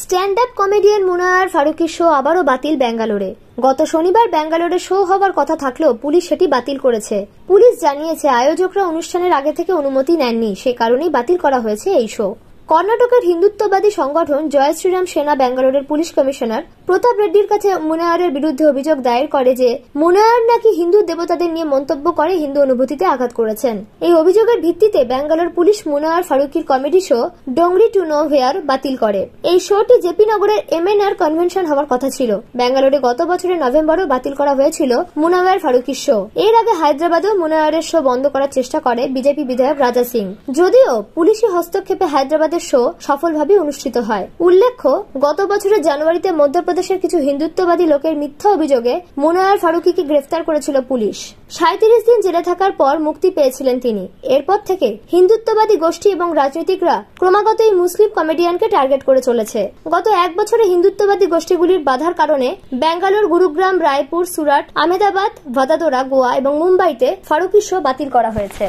stand up comedian মুনায়ার ফারুকের show আবারও বাতিল ব্যাঙ্গালোরে গত শনিবার ব্যাঙ্গালোরে শো হবার কথা থাকলেও পুলিশ সেটি বাতিল করেছে পুলিশ জানিয়েছে আয়োজকরা অনুষ্ঠানের আগে থেকে অনুমতি নেননি সে কারণেই বাতিল করা হয়েছে এই শো কর্ণাটকের হিন্দুত্ববাদী সংগঠন জয় শ্রীরাম সেনা ব্যাঙ্গালোরের পুলিশ কমিশনার প্রতাপ রেড্ডির কাছে মুনায়ারের বিরুদ্ধে অভিযোগ দায়ের করে যে মুনায়ার নাকি হিন্দু দেবতাদের নিয়ে মন্তব্য করে হিন্দু অনুভূতিতে আঘাত করেছেন এই অভিযোগের ভিত্তিতে ব্যাঙ্গালোর পুলিশ মুনায়ার ফারুকির comedy show Dongri to nowhere বাতিল করে এই শোটি জেপি নগরের এমএনআর কনভেনশন হওয়ার কথা ছিল ব্যাঙ্গালোরে গত বছরের নভেম্বরেও বাতিল করা হয়েছিল মুনায়ার ফারুকির শো এর আগে হায়দ্রাবাদেও মুনায়ারের শো বন্ধ করার চেষ্টা করে বিজেপি বিধায়ক রাজা সিং যদিও পুলিশি হস্তক্ষেপে হায়দ্রাবাদের শো সফলভাবে অনুষ্ঠিত হয় উল্লেখ্য গত বছরের জানুয়ারিতে মধ্যপ্রদেশের কিছু হিন্দুত্ববাদী লোকের মিথ্যা অভিযোগে মুনায়ার ফারুকিকে গ্রেফতার করেছিল পুলিশ সাঁত্রিশ দিন জেলে থাকার পর মুক্তি পেয়েছিলেন তিনি এরপর থেকে হিন্দুত্ববাদী গোষ্ঠী এবং রাজনীতিকরা ক্রমাগত এই মুসলিম কমেডিয়ানকে টার্গেট করে চলেছে গত এক বছরে হিন্দুত্ববাদী গোষ্ঠীগুলির বাধার কারণে ব্যাঙ্গালোর গুরুগ্রাম রায়পুর সুরাট আহমেদাবাদ ভাদাদোরা গোয়া এবং মুম্বাইতে ফারুকি শো বাতিল করা হয়েছে